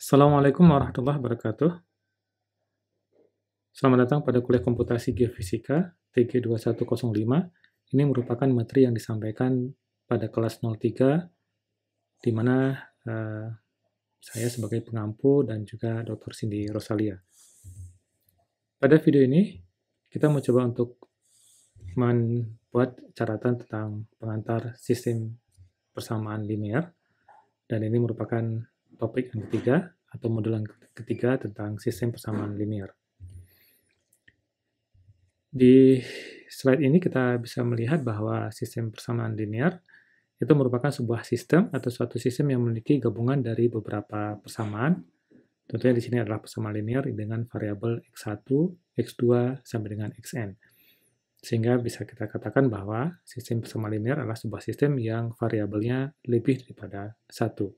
Assalamualaikum warahmatullahi wabarakatuh. Selamat datang pada kuliah komputasi geofisika TG2105. Ini merupakan materi yang disampaikan pada kelas 03, di mana uh, saya sebagai pengampu dan juga Dr. Cindy Rosalia. Pada video ini, kita mencoba untuk membuat catatan tentang pengantar sistem persamaan linear, dan ini merupakan topik yang ketiga atau modul yang ketiga tentang sistem persamaan linear. Di slide ini kita bisa melihat bahwa sistem persamaan linear itu merupakan sebuah sistem atau suatu sistem yang memiliki gabungan dari beberapa persamaan. Tentunya di sini adalah persamaan linear dengan variabel x1, x2, sampai dengan xn. Sehingga bisa kita katakan bahwa sistem persamaan linear adalah sebuah sistem yang variabelnya lebih daripada satu.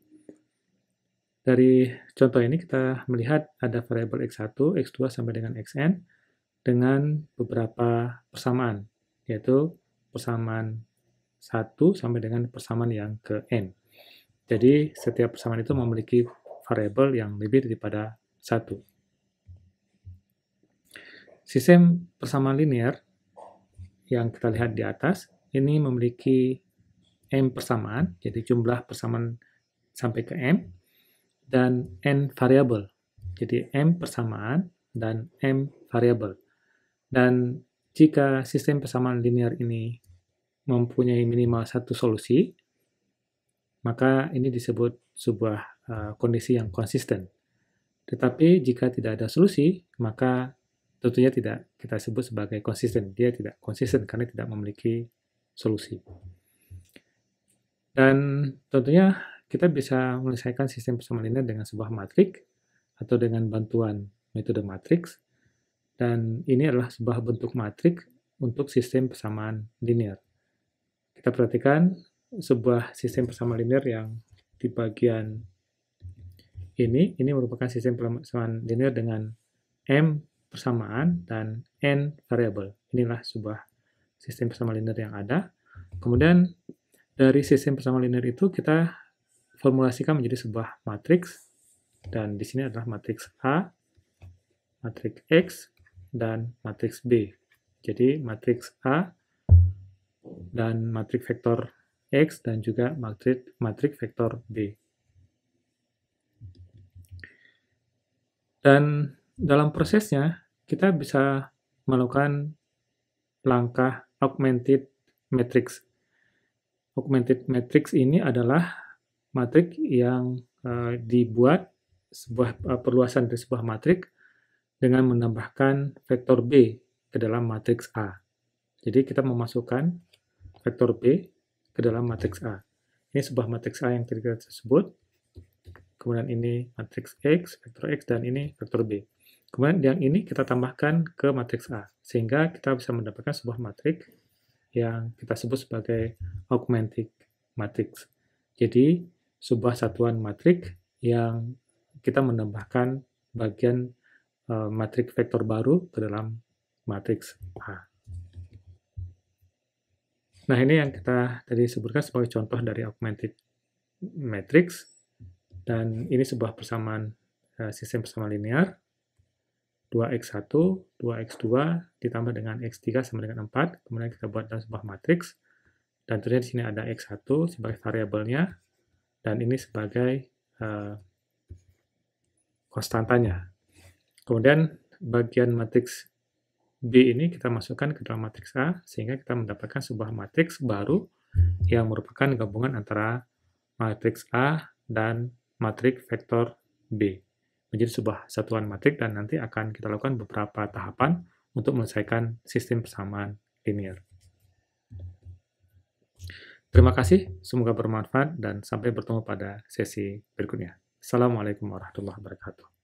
Dari contoh ini kita melihat ada variabel x1, x2 sampai dengan xn dengan beberapa persamaan, yaitu persamaan 1 sampai dengan persamaan yang ke n. Jadi setiap persamaan itu memiliki variabel yang lebih daripada 1. Sistem persamaan linear yang kita lihat di atas ini memiliki m persamaan, jadi jumlah persamaan sampai ke m dan n variabel. Jadi m persamaan dan m variabel. Dan jika sistem persamaan linear ini mempunyai minimal satu solusi, maka ini disebut sebuah uh, kondisi yang konsisten. Tetapi jika tidak ada solusi, maka tentunya tidak kita sebut sebagai konsisten. Dia tidak konsisten karena tidak memiliki solusi. Dan tentunya kita bisa menyelesaikan sistem persamaan linear dengan sebuah matriks atau dengan bantuan metode matriks. Dan ini adalah sebuah bentuk matriks untuk sistem persamaan linear. Kita perhatikan sebuah sistem persamaan linear yang di bagian ini, ini merupakan sistem persamaan linear dengan M persamaan dan N variable. Inilah sebuah sistem persamaan linear yang ada. Kemudian dari sistem persamaan linear itu kita formulasikan menjadi sebuah matriks dan di sini adalah matriks A, matriks X, dan matriks B. Jadi matriks A dan matriks vektor X dan juga matriks matriks vektor B. Dan dalam prosesnya kita bisa melakukan langkah augmented matrix. Augmented matrix ini adalah matrik yang uh, dibuat sebuah uh, perluasan dari sebuah matrik dengan menambahkan vektor B ke dalam matriks A. Jadi kita memasukkan vektor B ke dalam matriks A. Ini sebuah matriks A yang kita sebut. Kemudian ini matriks X, vektor X, dan ini vektor B. Kemudian yang ini kita tambahkan ke matriks A, sehingga kita bisa mendapatkan sebuah matriks yang kita sebut sebagai augmented matrix. Jadi sebuah satuan matrik yang kita menambahkan bagian uh, matrik vektor baru ke dalam matriks A. Nah, ini yang kita tadi sebutkan sebagai contoh dari augmented matrix dan ini sebuah persamaan uh, sistem persamaan linear 2x1, 2x2 ditambah dengan x3 sama dengan 4, kemudian kita buat dalam sebuah matriks dan ternyata di sini ada x1 sebagai variabelnya dan ini sebagai uh, eh, konstantanya. Kemudian bagian matriks B ini kita masukkan ke dalam matriks A sehingga kita mendapatkan sebuah matriks baru yang merupakan gabungan antara matriks A dan matriks vektor B menjadi sebuah satuan matriks dan nanti akan kita lakukan beberapa tahapan untuk menyelesaikan sistem persamaan linear. Terima kasih, semoga bermanfaat dan sampai bertemu pada sesi berikutnya. Assalamualaikum warahmatullahi wabarakatuh.